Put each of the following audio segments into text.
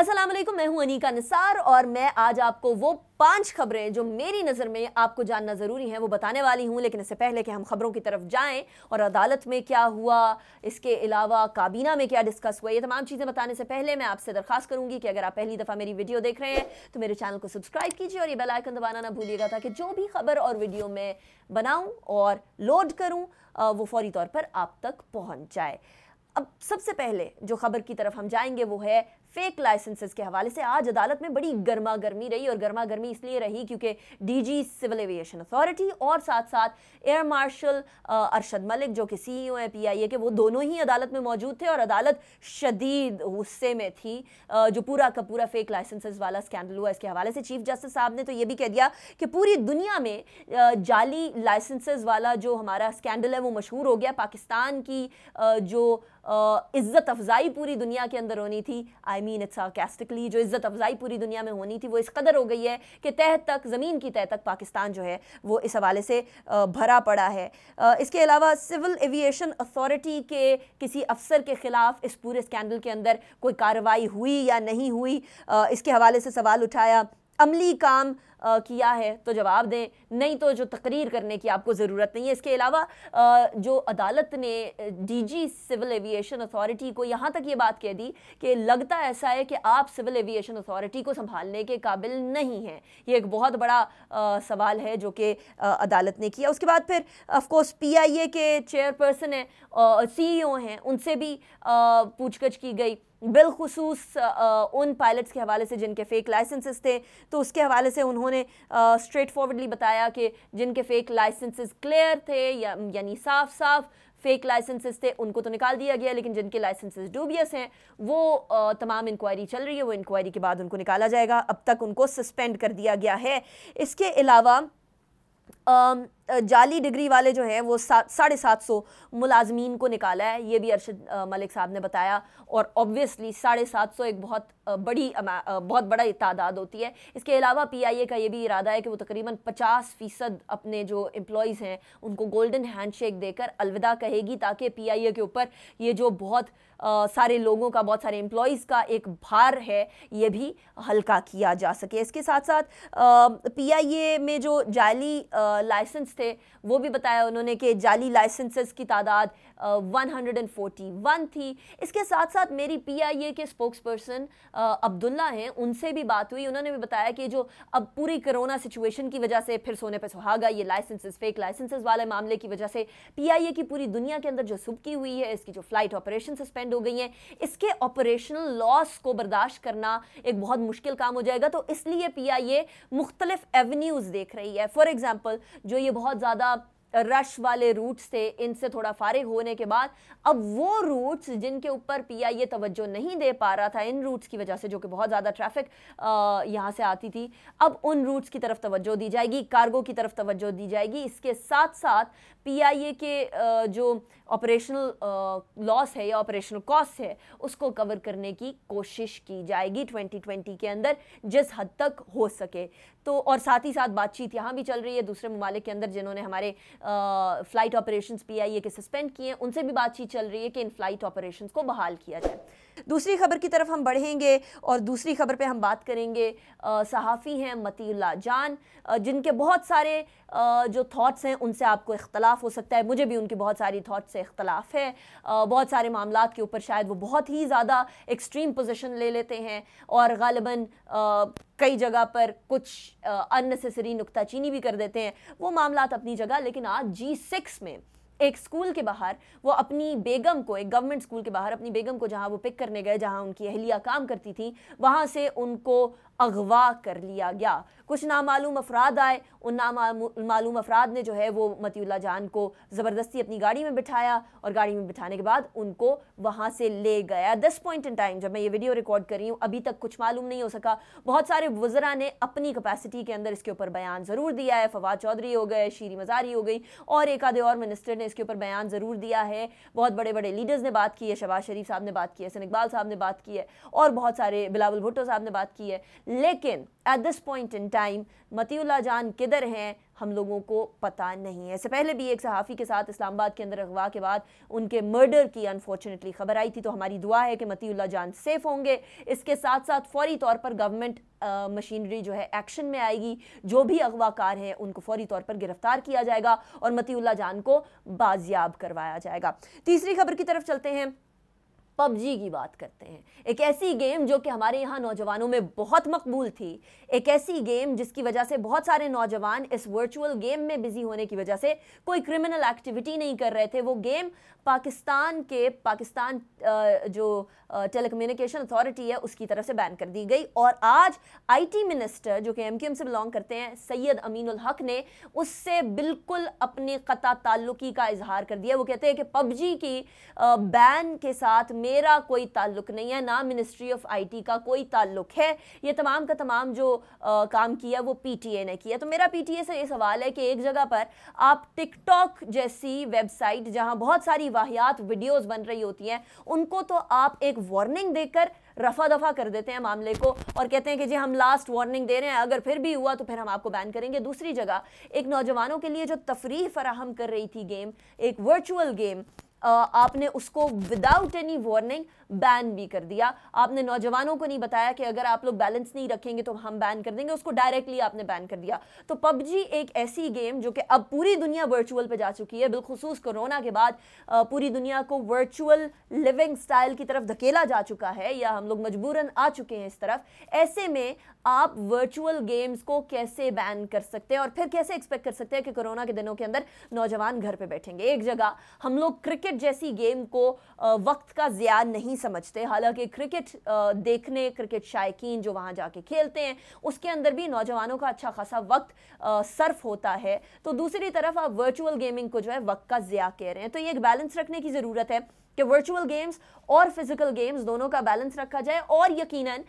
असलम मैं हूं अनीका निसार और मैं आज आपको वो पांच खबरें जो मेरी नज़र में आपको जानना ज़रूरी हैं वो बताने वाली हूं लेकिन इससे पहले कि हम खबरों की तरफ जाएं और अदालत में क्या हुआ इसके अलावा काबीना में क्या डिस्कस हुआ ये तमाम चीज़ें बताने से पहले मैं आपसे दरख्वास्त करूंगी कि अगर आप पहली दफ़ा मेरी वीडियो देख रहे हैं तो मेरे चैनल को सब्सक्राइब कीजिए और ये बेलाइकन दबाना ना भूलिएगा ताकि जो भी खबर और वीडियो मैं बनाऊँ और लोड करूँ वो फौरी तौर पर आप तक पहुँच जाए अब सबसे पहले जो खबर की तरफ हम जाएंगे वो है फेक लाइसेंसेस के हवाले से आज अदालत में बड़ी गर्मा गर्मी रही और गर्मा गर्मी इसलिए रही क्योंकि डीजी सिविल एविएशन अथॉरिटी और साथ साथ एयर मार्शल अरशद मलिक जो कि सी सीईओ e हैं पीआईए के वो दोनों ही अदालत में मौजूद थे और अदालत शदीद गुस्से में थी जो पूरा का पूरा फेक लाइसेंसेस वाला स्कैंडल हुआ इसके हवाले से चीफ जस्टिस साहब ने तो ये भी कह दिया कि पूरी दुनिया में जाली लाइसेंसेज वाला जो हमारा स्कैंडल है वो मशहूर हो गया पाकिस्तान की जो इज़्ज़त अफजाई पूरी दुनिया के अंदर होनी थी आई मीन इट सार्केस्टिकली जो इज़्ज़त अफजाई पूरी दुनिया में होनी थी वो इस कदर हो गई है कि तह तक ज़मीन की तह तक पाकिस्तान जो है वो इस हवाले से भरा पड़ा है इसके अलावा सिविल एविएशन अथॉरिटी के किसी अफसर के ख़िलाफ़ इस पूरे स्कैंडल के अंदर कोई कार्रवाई हुई या नहीं हुई इसके हवाले से सवाल उठाया अमली काम किया है तो जवाब दें नहीं तो जो तकरीर करने की आपको ज़रूरत नहीं है इसके अलावा जो अदालत ने डीजी सिविल एविएशन अथॉरिटी को यहाँ तक ये बात कह दी कि लगता ऐसा है कि आप सिविल एविएशन अथॉरिटी को संभालने के काबिल नहीं हैं ये एक बहुत बड़ा आ, सवाल है जो कि अदालत ने किया उसके बाद फिर ऑफकोर्स पी आई ए के चेयरपर्सन हैं सी ई ओ हैं उनसे भी पूछगछ की गई बिलखसूस उन पायलट्स के हवाले से जिनके फेक लाइसेंसेस थे तो उसके हवाले से उन्होंने उन्होंने स्ट्रेट फॉरवर्डली बताया कि जिनके फेक लाइसेंसेस क्लियर थे या यानी साफ साफ फेक लाइसेंसेस थे उनको तो निकाल दिया गया लेकिन जिनके लाइसेंसेस डूबियस हैं वो आ, तमाम इंक्वायरी चल रही है वो इंक्वायरी के बाद उनको निकाला जाएगा अब तक उनको सस्पेंड कर दिया गया है इसके अलावा जाली डिग्री वाले जो हैं वो साढ़े सात सौ मुलाजमीन को निकाला है ये भी अरशद मलिक साहब ने बताया और ऑब्वियसली साढ़े सात सौ एक बहुत बड़ी बहुत बड़ा तादाद होती है इसके अलावा पी आई ए का ये भी इरादा है कि वो तकरीबन पचास फ़ीसद अपने जो एम्प्लॉयज़ हैं उनको गोल्डन हैंड शेक देकर अलविदा कहेगी ताकि पी आई ए के ऊपर ये जो बहुत आ, सारे लोगों का बहुत सारे एम्प्लॉयज़ का एक भार है ये भी हल्का किया जा सके इसके साथ साथ पी आई ए में जो जाली लाइसेंस थे वो भी बताया उन्होंने कि जाली लाइसेंसेस की तादाद one hundred and forty one थी इसके साथ साथ मेरी पी आई ए के स्पोक्स पर्सन अब्दुल्ला हैं उनसे भी बात हुई उन्होंने भी बताया कि जो अब पूरी कोरोना सिचुएशन की वजह से फिर सोने पर सुहागा ये लाइसेंसेस फेक लाइसेंसेस वाले मामले की वजह से पी आई ए की पूरी दुनिया के अंदर जो सुबकी हुई है इसकी जो फ्लाइट ऑपरेशन सस्पेंड हो गई हैं इसके ऑपरेशनल लॉस को बर्दाश्त करना एक बहुत मुश्किल काम हो जाएगा तो इसलिए पी आई ए मुख्तलिफ एवेन्यूज़ देख रही है फॉर एग्ज़ाम्पल जो ये बहुत बहुत ज़्यादा रश वाले रूट्स थे इनसे थोड़ा फारिग होने के बाद अब वो रूट्स जिनके ऊपर पी आई ए तवज्जो नहीं दे पा रहा था इन रूट्स की वजह से जो कि बहुत ज़्यादा ट्रैफिक यहाँ से आती थी अब उन रूट्स की तरफ तवज्जो दी जाएगी कार्गो की तरफ तवज्जो दी जाएगी इसके साथ साथ पी आई ए के आ, जो ऑपरेशनल लॉस uh, है या ऑपरेशनल कॉस्ट है उसको कवर करने की कोशिश की जाएगी 2020 के अंदर जिस हद तक हो सके तो और साथ ही साथ बातचीत यहाँ भी चल रही है दूसरे ममालिक के अंदर जिन्होंने हमारे आ, फ्लाइट ऑपरेशंस पीआईए के सस्पेंड किए हैं उनसे भी बातचीत चल रही है कि इन फ्लाइट ऑपरेशंस को बहाल किया जाए दूसरी खबर की तरफ हम बढ़ेंगे और दूसरी खबर पे हम बात करेंगे uh, सहाफ़ी हैं मतीला जान uh, जिनके बहुत सारे जो थाट्स हैं उनसे आपको इख्तलाफ हो सकता है मुझे भी उनकी बहुत सारी थाट्स से इख्तलाफ है बहुत सारे मामला के ऊपर शायद वो बहुत ही ज़्यादा एक्सट्रीम पोजिशन ले लेते हैं और गालिबा कई जगह पर कुछ अननेसेसरी नुकताचीनी भी कर देते हैं वो मामला अपनी जगह लेकिन आज जी सिक्स में एक स्कूल के बाहर वो अपनी बेगम को एक गवर्नमेंट स्कूल के बाहर अपनी बेगम को जहाँ वो पिक करने गए जहाँ उनकी अहलिया काम करती थी वहाँ से उनको अगवा कर लिया गया कुछ नामालूम अफराद आए उन नामालूम अफराद ने जो है वो मतियुल्ला जान को ज़बरदस्ती अपनी गाड़ी में बिठाया और गाड़ी में बिठाने के बाद उनको वहाँ से ले गया दस पॉइंट इन टाइम जब मैं ये वीडियो रिकॉर्ड कर रही हूँ अभी तक कुछ मालूम नहीं हो सका बहुत सारे वज़रा ने अपनी कैपेसिटी के अंदर इसके ऊपर बयान ज़रूर दिया है फवाद चौधरी हो गए शीरी मजारी हो गई और एक आधे और मिनिस्टर ने इसके ऊपर बयान ज़रूर दिया है बहुत बड़े बड़े लीडर्स ने बात की है शबाज शरीफ साहब ने बात की है सन इकबाल साहब ने बात की है और बहुत सारे बिलावल भुट्टो साहब ने बात की है लेकिन at this point in time Matiullah Jan किधर हैं हम लोगों को पता नहीं है इससे पहले भी एक सहाफ़ी के साथ इस्लामाबाद के अंदर अगवा के बाद उनके मर्डर की अनफॉर्चुनेटली खबर आई थी तो हमारी दुआ है कि मतीउल्ला जान सेफ होंगे इसके साथ साथ फौरी तौर पर गवर्नमेंट मशीनरी जो है एक्शन में आएगी जो भी अगवाकार हैं उनको फौरी तौर पर गिरफ्तार किया जाएगा और मतीउल्ला जान को बाजियाब करवाया जाएगा तीसरी खबर की तरफ चलते हैं पबजी की बात करते हैं एक ऐसी गेम जो कि हमारे यहाँ नौजवानों में बहुत मकबूल थी एक ऐसी गेम जिसकी वजह से बहुत सारे नौजवान इस वर्चुअल गेम में बिजी होने की वजह से कोई क्रिमिनल एक्टिविटी नहीं कर रहे थे वो गेम पाकिस्तान के पाकिस्तान जो टेलीकम्युनिकेशन अथॉरिटी है उसकी तरफ से बैन कर दी गई और आज आईटी मिनिस्टर जो कि एम से बिलोंग करते हैं सैयद अमीन हक ने उससे बिल्कुल अपने कता ताल्लुकी का इजहार कर दिया वो कहते हैं कि पबजी की बैन के साथ मेरा कोई ताल्लुक नहीं है ना मिनिस्ट्री ऑफ आईटी का कोई ताल्लुक है ये तमाम का तमाम जो आ, काम किया वो पीटीए ने किया तो मेरा पीटीए से ये सवाल है कि एक जगह पर आप टिकटॉक जैसी वेबसाइट जहां बहुत सारी वाहियात वीडियोस बन रही होती हैं उनको तो आप एक वार्निंग देकर रफा दफा कर देते हैं मामले को और कहते हैं कि जी हम लास्ट वार्निंग दे रहे हैं अगर फिर भी हुआ तो फिर हम आपको बैन करेंगे दूसरी जगह एक नौजवानों के लिए जो तफरी फराहम कर रही थी गेम एक वर्चुअल गेम आपने उसको विदाउट एनी वार्निंग बैन भी कर दिया आपने नौजवानों को नहीं बताया कि अगर आप लोग बैलेंस नहीं रखेंगे तो हम बैन कर देंगे उसको डायरेक्टली आपने बैन कर दिया तो पबजी एक ऐसी गेम जो कि अब पूरी दुनिया वर्चुअल पे जा चुकी है बिलखसूस कोरोना के बाद पूरी दुनिया को वर्चुअल लिविंग स्टाइल की तरफ धकेला जा चुका है या हम लोग मजबूरन आ चुके हैं इस तरफ ऐसे में आप वर्चुअल गेम्स को कैसे बैन कर सकते हैं और फिर कैसे एक्सपेक्ट कर सकते हैं कि कोरोना के दिनों के अंदर नौजवान घर पर बैठेंगे एक जगह हम लोग क्रिकेट क्रिकेट जैसी गेम को वक्त का ज़िया नहीं समझते हालांकि क्रिकेट देखने क्रिकेट शायकीन जो वहाँ जाके खेलते हैं उसके अंदर भी नौजवानों का अच्छा खासा वक्त सर्फ होता है तो दूसरी तरफ आप वर्चुअल गेमिंग को जो है वक्त का ज़िया कह रहे हैं तो ये एक बैलेंस रखने की ज़रूरत है कि वर्चुअल गेम्स और फिजिकल गेम्स दोनों का बैलेंस रखा जाए और यकीनन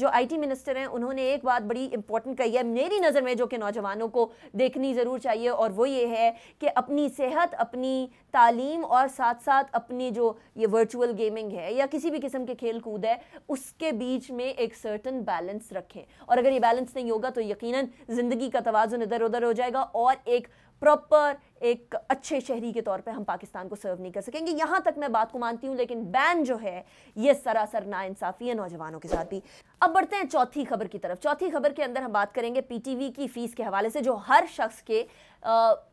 जो आईटी मिनिस्टर हैं उन्होंने एक बात बड़ी इंपॉर्टेंट कही है मेरी नज़र में जो कि नौजवानों को देखनी ज़रूर चाहिए और वो ये है कि अपनी सेहत अपनी तालीम और साथ साथ अपनी जो ये वर्चुअल गेमिंग है या किसी भी किस्म के खेल कूद है उसके बीच में एक सर्टन बैलेंस रखें और अगर ये बैलेंस नहीं होगा तो यकीन ज़िंदगी का तोज़ुन इधर उधर हो जाएगा और एक प्रॉपर एक अच्छे शहरी के तौर पे हम पाकिस्तान को सर्व नहीं कर सकेंगे यहाँ तक मैं बात को मानती हूँ लेकिन बैन जो है ये सरासर नाइंसाफ़ी है नौजवानों के साथ भी अब बढ़ते हैं चौथी खबर की तरफ चौथी खबर के अंदर हम बात करेंगे पीटीवी की फ़ीस के हवाले से जो हर शख्स के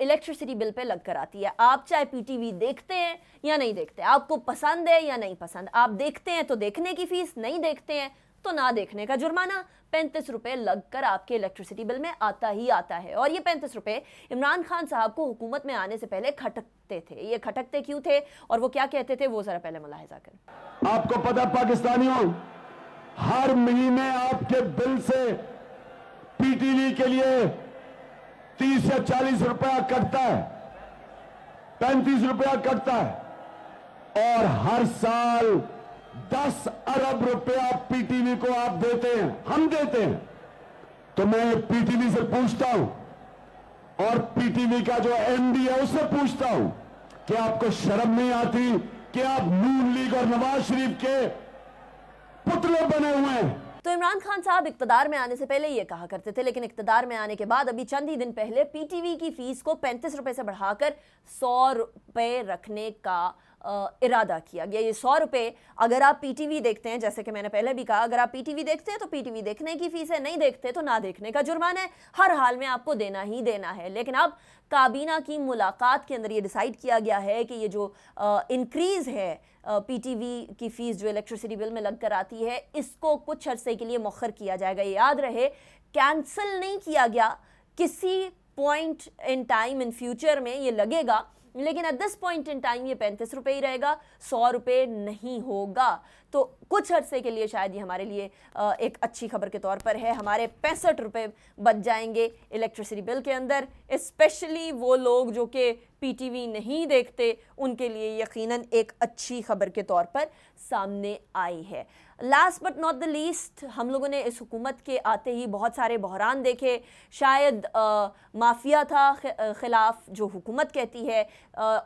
इलेक्ट्रिसिटी बिल पे लग कर आती है आप चाहे पीटीवी देखते हैं या नहीं देखते आपको पसंद है या नहीं पसंद आप देखते हैं तो देखने की फ़ीस नहीं देखते हैं तो ना देखने का जुर्माना पैंतीस रुपए लगकर आपके इलेक्ट्रिसिटी बिल में आता ही आता है और ये पैंतीस रुपए इमरान खान साहब को हुकूमत में आने से पहले खटकते थे ये खटकते क्यों थे और वो क्या कहते थे वो जरा पहले मुलाहिजा कर आपको पता पाकिस्तानियों हर महीने आपके बिल से पीटीवी के लिए तीस से चालीस रुपया कटता है पैंतीस रुपया कटता है और हर साल दस अरब रुपया पीटीवी को आप देते हैं हम देते हैं तो मैं पीटीवी से पूछता हूं और पीटीवी का जो एमडी है उससे पूछता हूं कि आपको शर्म नहीं आती कि आप नून लीग और नवाज शरीफ के पुतले बने हुए हैं तो इमरान खान साहब इकतदार में आने से पहले ये कहा करते थे लेकिन इकतदार में आने के बाद अभी चंद ही दिन पहले पीटीवी की फीस को पैंतीस रुपए से बढ़ाकर सौ रुपए रखने का इरादा किया गया ये सौ रुपये अगर आप पीटीवी देखते हैं जैसे कि मैंने पहले भी कहा अगर आप पीटीवी देखते हैं तो पीटीवी देखने की फ़ीस है नहीं देखते तो ना देखने का जुर्माना है हर हाल में आपको देना ही देना है लेकिन अब काबीना की मुलाकात के अंदर ये डिसाइड किया गया है कि ये जो इनक्रीज़ है पीटीवी की फ़ीस जो इलेक्ट्रिसिटी बिल में लग कर आती है इसको कुछ अरसे के लिए मौखर किया जाएगा ये याद रहे कैंसिल नहीं किया गया किसी point in time in future में ये लगेगा लेकिन at this point in time ये पैंतीस रुपये ही रहेगा सौ रुपये नहीं होगा तो कुछ अरसे के लिए शायद ये हमारे लिए एक अच्छी खबर के तौर पर है हमारे पैंसठ रुपये बच जाएंगे इलेक्ट्रिसिटी बिल के अंदर इस्पेशली वो लोग जो कि पीटीवी नहीं देखते उनके लिए यकीनन एक अच्छी खबर के तौर पर सामने आई है last but not the least हम लोगों ने इस हुकूमत के आते ही बहुत सारे बहरान देखे शायद आ, माफिया था ख़िलाफ़ जो हुकूमत कहती है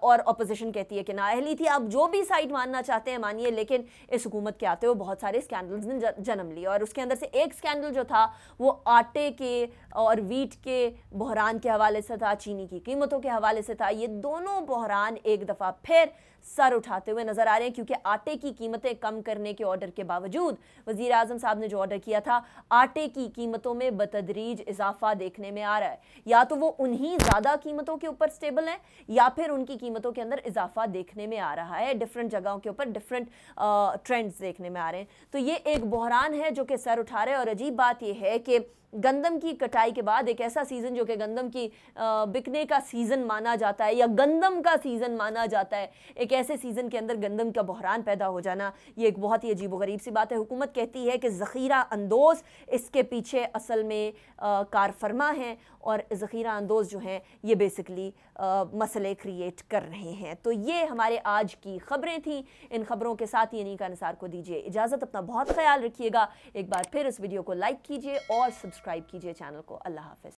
और अपोजिशन कहती है कि अहली थी आप जो भी साइड मानना चाहते हैं मानिए लेकिन इस हुकूमत के आते हुए बहुत सारे स्कैंडल्स ने जन्म लिया और उसके अंदर से एक स्कैंडल जो था वो आटे के और वीट के बहरान के हवाले से था चीनी की कीमतों के हवाले से था ये दोनों बहरान एक दफ़ा फिर सर उठाते हुए नज़र आ रहे हैं क्योंकि आटे की कीमतें कम करने के ऑर्डर के बावजूद वजीर अजम साहब ने जो ऑर्डर किया था आटे की कीमतों में बतदरीज इजाफा देखने में आ रहा है या तो वो उन्हीं ज़्यादा कीमतों के ऊपर स्टेबल हैं या फिर फिर उनकी कीमतों के अंदर इजाफा देखने में आ रहा है डिफरेंट जगहों के ऊपर डिफरेंट ट्रेंड्स देखने में आ रहे हैं तो ये एक बहरान है जो कि सर उठा रहे हैं और अजीब बात यह है कि गंदम की कटाई के बाद एक ऐसा सीज़न जो कि गंदम की बिकने का सीज़न माना जाता है या गंदम का सीज़न माना जाता है एक ऐसे सीज़न के अंदर गंदम का बहरान पैदा हो जाना ये एक बहुत ही अजीब गरीब सी बात है हुकूमत कहती है कि ज़ख़ीरा अंदोज़ इसके पीछे असल में कारफरमा हैं और ज़ख़ीरा अंदोज़ जो हैं ये बेसिकली आ, मसले क्रिएट कर रहे हैं तो ये हमारे आज की ख़बरें थी इन ख़बरों के साथ ही का निसार को दीजिए इजाज़त अपना बहुत ख्याल रखिएगा एक बार फिर इस वीडियो को लाइक कीजिए और सब्सक्राइब सब्सक्राइब कीजिए चैनल को अल्लाह हाफिज़